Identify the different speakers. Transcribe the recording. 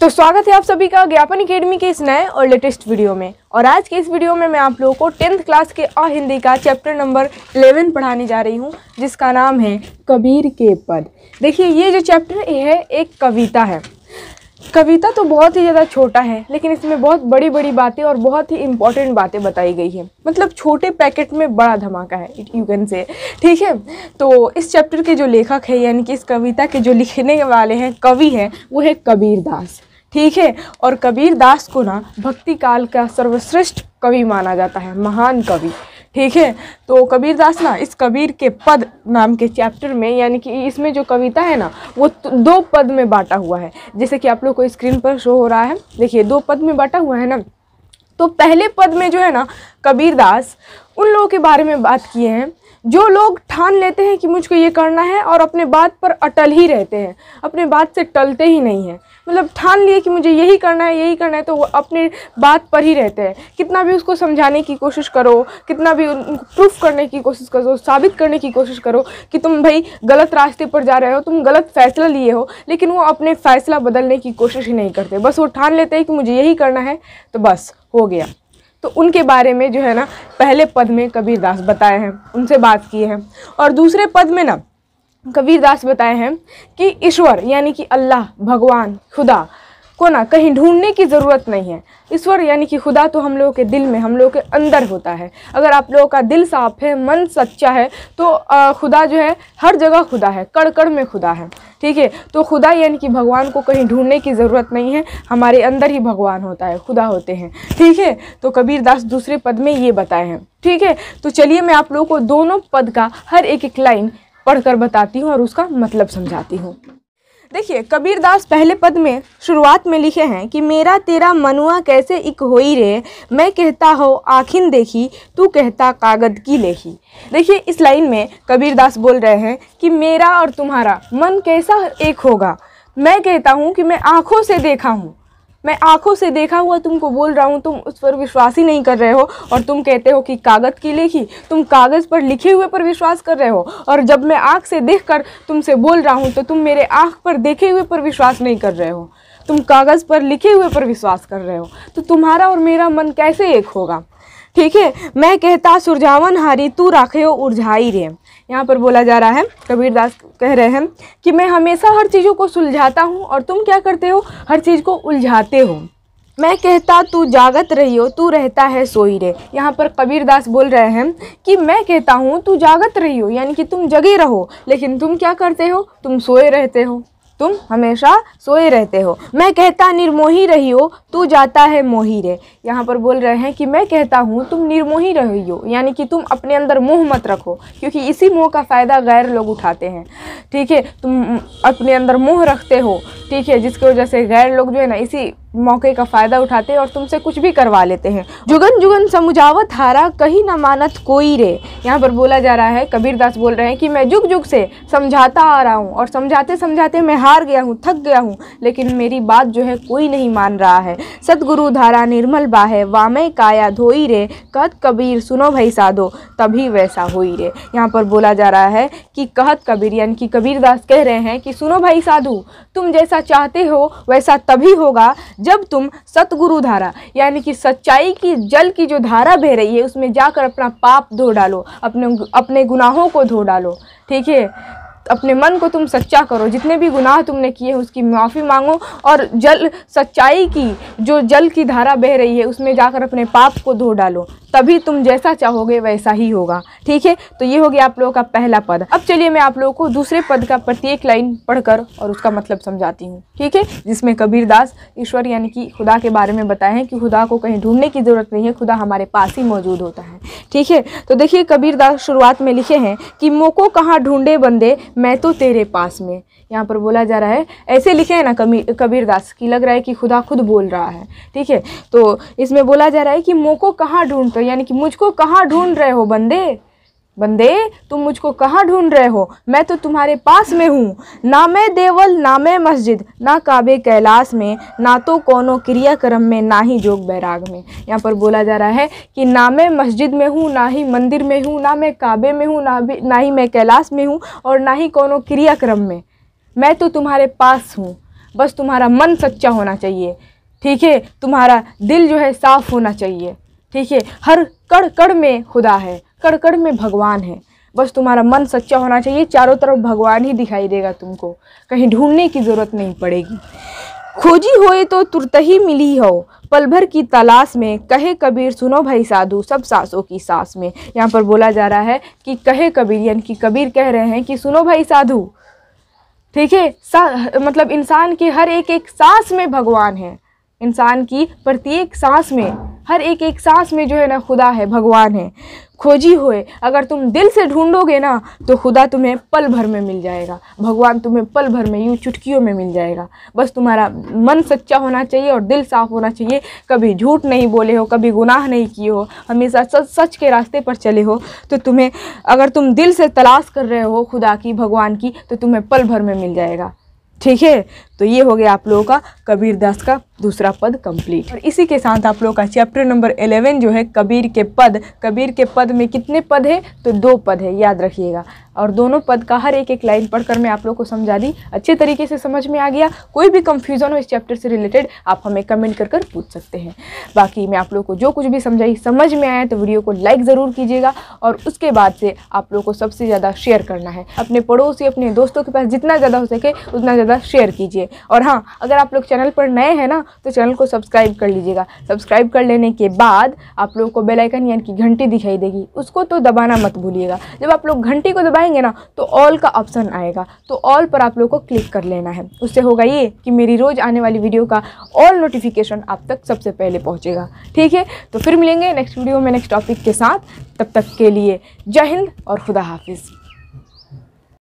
Speaker 1: तो स्वागत है आप सभी का ज्ञापन अकेडमी के इस नए और लेटेस्ट वीडियो में और आज के इस वीडियो में मैं आप लोगों को टेंथ क्लास के अ हिंदी का चैप्टर नंबर इलेवन पढ़ाने जा रही हूँ जिसका नाम है कबीर के पद देखिए ये जो चैप्टर ये है एक कविता है कविता तो बहुत ही ज़्यादा छोटा है लेकिन इसमें बहुत बड़ी बड़ी बातें और बहुत ही इंपॉर्टेंट बातें बताई गई हैं मतलब छोटे पैकेट में बड़ा धमाका है इट यू कैन से ठीक है तो इस चैप्टर के जो लेखक है यानी कि इस कविता के जो लिखने वाले हैं कवि हैं वो है कबीर दास ठीक है और कबीर दास को ना भक्ति काल का सर्वश्रेष्ठ कवि माना जाता है महान कवि ठीक है तो कबीरदास ना इस कबीर के पद नाम के चैप्टर में यानी कि इसमें जो कविता है ना वो दो पद में बांटा हुआ है जैसे कि आप लोग को स्क्रीन पर शो हो रहा है देखिए दो पद में बांटा हुआ है ना तो पहले पद में जो है ना कबीरदास उन लोगों के बारे में बात किए हैं जो लोग ठान लेते हैं कि मुझको ये करना है और अपने बात पर अटल ही रहते हैं अपने बात से टलते ही नहीं हैं मतलब ठान लिए कि मुझे यही करना है यही करना है तो वो अपने बात पर ही रहते हैं कितना भी उसको समझाने की कोशिश करो कितना भी उनको प्रूफ करने की कोशिश करो साबित करने की कोशिश करो कि तुम भाई गलत रास्ते पर जा रहे हो तुम गलत फैसला लिए हो लेकिन वो अपने फैसला बदलने की कोशिश ही नहीं करते बस वो ठान लेते हैं कि मुझे यही करना है तो बस हो गया तो उनके बारे में जो है ना पहले पद में कबीरदास बताए हैं उनसे बात की है और दूसरे पद में ना कबीरदास बताए हैं कि ईश्वर यानी कि अल्लाह भगवान खुदा को ना कहीं ढूंढने की ज़रूरत नहीं है ईश्वर यानी कि खुदा तो हम लोगों के दिल में हम लोगों के अंदर होता है अगर आप लोगों का दिल साफ है मन सच्चा है तो खुदा जो है हर जगह खुदा है कड़ कड़ में खुदा है ठीक है तो खुदा यानी कि भगवान को कहीं ढूंढने की ज़रूरत नहीं है हमारे अंदर ही भगवान होता है खुदा होते हैं ठीक है तो कबीर दास दूसरे पद में ये बताए हैं ठीक है तो चलिए मैं आप लोगों को दोनों पद का हर एक एक लाइन पढ़कर बताती हूँ और उसका मतलब समझाती हूँ देखिए कबीरदास पहले पद में शुरुआत में लिखे हैं कि मेरा तेरा मनुआ कैसे इक होई रे मैं कहता हो आखिन देखी तू कहता कागद की लेखी देखिए इस लाइन में कबीरदास बोल रहे हैं कि मेरा और तुम्हारा मन कैसा एक होगा मैं कहता हूँ कि मैं आँखों से देखा हूँ मैं आंखों से देखा हुआ तुमको बोल रहा हूँ तुम उस पर विश्वास ही नहीं कर रहे हो और तुम कहते हो कि कागज़ की लिखी तुम कागज़ पर लिखे हुए पर विश्वास कर रहे हो और जब मैं आँख से देख कर तुमसे बोल रहा हूँ तो तुम मेरे आँख पर देखे हुए पर विश्वास नहीं कर रहे हो तुम कागज़ पर लिखे हुए पर विश्वास कर रहे हो तो तुम्हारा और मेरा मन कैसे एक होगा ठीक है मैं कहता सुरजावन हारी तू राखियो उर्झाई रे यहाँ पर बोला जा रहा है कबीरदास कह रहे हैं कि मैं हमेशा हर चीज़ों को सुलझाता हूँ और तुम क्या करते हो हर चीज़ को उलझाते हो मैं कहता तू जागत हो तू रहता है सोई रे यहाँ पर कबीर दास बोल रहे हैं कि मैं कहता हूँ तू जागत हो यानी कि तुम जगे रहो लेकिन तुम क्या करते हो तुम सोए रहते हो तुम हमेशा सोए रहते हो मैं कहता निर्मोही रही हो तू जाता है मोही रे यहाँ पर बोल रहे हैं कि मैं कहता हूँ तुम निर्मोही रही हो यानी कि तुम अपने अंदर मुँह मत रखो क्योंकि इसी मुँह का फ़ायदा गैर लोग उठाते हैं ठीक है तुम अपने अंदर मुँह रखते हो ठीक है जिसकी वजह से गैर लोग जो है ना इसी मौके का फ़ायदा उठाते हैं और तुमसे कुछ भी करवा लेते हैं जुगन जुगन समुझावत हारा कहीं ना मानत कोई रे यहाँ पर बोला जा रहा है कबीर दास बोल रहे हैं कि मैं जुग जुग से समझाता आ रहा हूँ और समझाते समझाते मैं हार गया हूँ थक गया हूँ लेकिन मेरी बात जो है कोई नहीं मान रहा है सदगुरु धारा निर्मल बाहे वामे काया धोई रे कहत कबीर सुनो भाई साधो तभी वैसा हो रे यहाँ पर बोला जा रहा है कि कहत कबीर यानी कि कबीर दास कह रहे हैं कि सुनो भाई साधु तुम जैसा जैसा चाहते हो वैसा तभी होगा जब तुम सतगुरु धारा यानी कि सच्चाई की जल की जो धारा बह रही है उसमें जाकर अपना पाप धो डालो अपने अपने गुनाहों को धो डालो ठीक है अपने मन को तुम सच्चा करो जितने भी गुनाह तुमने किए हैं उसकी माफ़ी मांगो और जल सच्चाई की जो जल की धारा बह रही है उसमें जाकर अपने पाप को धो डालो तभी तुम जैसा चाहोगे वैसा ही होगा ठीक है तो ये हो गया आप लोगों का पहला पद अब चलिए मैं आप लोगों को दूसरे पद का प्रत्येक लाइन पढ़कर और उसका मतलब समझाती हूँ ठीक है जिसमें कबीरदास ईश्वर यानी कि खुदा के बारे में बताएं कि खुदा को कहीं ढूंढने की ज़रूरत नहीं है खुदा हमारे पास ही मौजूद होता है ठीक है तो देखिए कबीर दास शुरुआत में लिखे हैं कि मोको कहाँ ढूंढे बंदे मैं तो तेरे पास में यहाँ पर बोला जा रहा है ऐसे लिखे हैं ना कबीर दास कि लग रहा है कि खुदा खुद बोल रहा है ठीक है तो इसमें बोला जा रहा है कि मोको कहाँ ढूंढते हो यानी कि मुझको कहाँ ढूंढ रहे हो बंदे बंदे तुम मुझको कहाँ ढूंढ रहे हो मैं तो तुम्हारे पास में हूँ ना मैं देवल ना मैं मस्जिद ना काबे कैलाश में ना तो कोनो क्रियाक्रम में ना ही जोग बैराग में यहाँ पर बोला जा रहा है कि ना मैं मस्जिद में हूँ ना ही मंदिर में हूँ ना मैं काबे में हूँ ना भी ना ही मैं कैलाश में हूँ और ना ही कोनो क्रियाक्रम में मैं तो तुम्हारे पास हूँ बस तुम्हारा मन सच्चा होना चाहिए ठीक है तुम्हारा दिल जो है साफ़ होना चाहिए ठीक है हर कड़ कड़ में खुदा है कड़कड़ में भगवान है बस तुम्हारा मन सच्चा होना चाहिए चारों तरफ भगवान ही दिखाई देगा तुमको कहीं ढूंढने की ज़रूरत नहीं पड़ेगी खोजी होए तो तुरत ही मिली हो पल भर की तलाश में कहे कबीर सुनो भाई साधु सब सासों की सास में यहाँ पर बोला जा रहा है कि कहे कबीर यानी कि कबीर कह रहे हैं कि सुनो भाई साधु ठीक है मतलब इंसान के हर एक एक सांस में भगवान है इंसान की प्रत्येक सांस में हर एक एक सांस में जो है ना खुदा है भगवान है खोजी हुए अगर तुम दिल से ढूंढोगे ना तो खुदा तुम्हें पल भर में मिल जाएगा भगवान तुम्हें पल भर में यूँ चुटकियों में मिल जाएगा बस तुम्हारा मन सच्चा होना चाहिए और दिल साफ होना चाहिए कभी झूठ नहीं बोले हो कभी गुनाह नहीं किए हो हमेशा सच सच के रास्ते पर चले हो तो तुम्हें अगर तुम दिल से तलाश कर रहे हो खुदा की भगवान की तो तुम्हें पल भर में मिल जाएगा ठीक है तो ये हो गया आप लोगों का कबीर दास का दूसरा पद कंप्लीट और इसी के साथ आप लोगों का चैप्टर नंबर एलेवन जो है कबीर के पद कबीर के पद में कितने पद है तो दो पद है याद रखिएगा और दोनों पद का हर एक एक लाइन पढ़कर मैं आप लोग को समझा दी अच्छे तरीके से समझ में आ गया कोई भी कंफ्यूजन हो इस चैप्टर से रिलेटेड आप हमें कमेंट कर कर पूछ सकते हैं बाकी मैं आप लोग को जो कुछ भी समझाई समझ में आया तो वीडियो को लाइक ज़रूर कीजिएगा और उसके बाद से आप लोग को सबसे ज़्यादा शेयर करना है अपने पड़ोसी अपने दोस्तों के पास जितना ज़्यादा हो सके उतना ज़्यादा शेयर कीजिए और हाँ अगर आप लोग चैनल पर नए हैं ना तो चैनल को सब्सक्राइब कर लीजिएगा सब्सक्राइब कर लेने के बाद आप लोगों को बेलाइकन यानी कि घंटी दिखाई देगी उसको तो दबाना मत भूलिएगा जब आप लोग घंटी को दबाए जाएंगे ना तो ऑल का ऑप्शन आएगा तो ऑल पर आप लोग को क्लिक कर लेना है उससे होगा ये कि मेरी रोज़ आने वाली वीडियो का ऑल नोटिफिकेशन आप तक सबसे पहले पहुँचेगा ठीक है तो फिर मिलेंगे नेक्स्ट वीडियो में नेक्स्ट टॉपिक के साथ तब तक के लिए जय हिंद और खुदा हाफिज़